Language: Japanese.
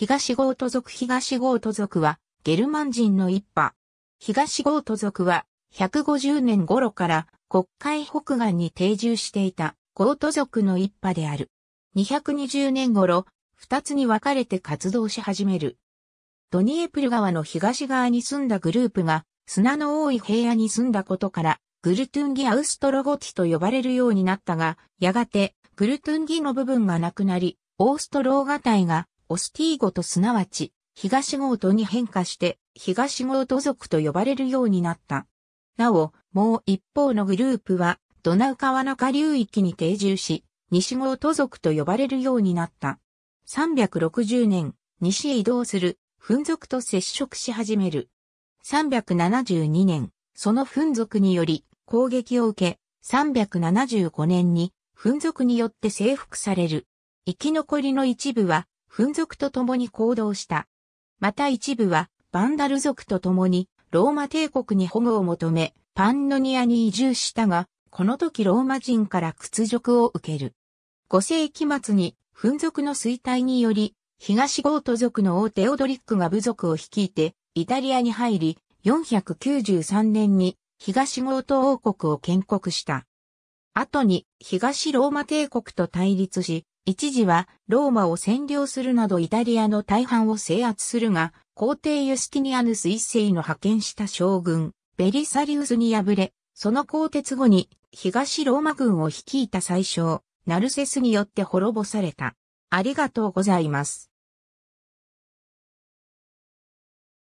東ゴート族東ゴート族は、ゲルマン人の一派。東ゴート族は、150年頃から国会北岸に定住していたゴート族の一派である。220年頃、二つに分かれて活動し始める。ドニエプル川の東側に住んだグループが砂の多い平野に住んだことから、グルトゥンギ・アウストロゴティと呼ばれるようになったが、やがてグルトゥンギの部分がなくなり、オーストローガ隊がオスティーゴとすなわち、東ゴートに変化して、東ゴート族と呼ばれるようになった。なお、もう一方のグループは、ドナウ川の下流域に定住し、西ゴート族と呼ばれるようになった。360年、西へ移動する、ン族と接触し始める。372年、そのン族により攻撃を受け、375年にン族によって征服される。生き残りの一部はフン族と共に行動した。また一部は、バンダル族と共に、ローマ帝国に保護を求め、パンノニアに移住したが、この時ローマ人から屈辱を受ける。5世紀末に、フン族の衰退により、東ゴート族の王テオドリックが部族を率いて、イタリアに入り、493年に東ゴート王国を建国した。後に東ローマ帝国と対立し、一時はローマを占領するなどイタリアの大半を制圧するが、皇帝ユスティニアヌス一世の派遣した将軍、ベリサリウスに敗れ、その鋼鉄後に東ローマ軍を率いた最小、ナルセスによって滅ぼされた。ありがとうございます。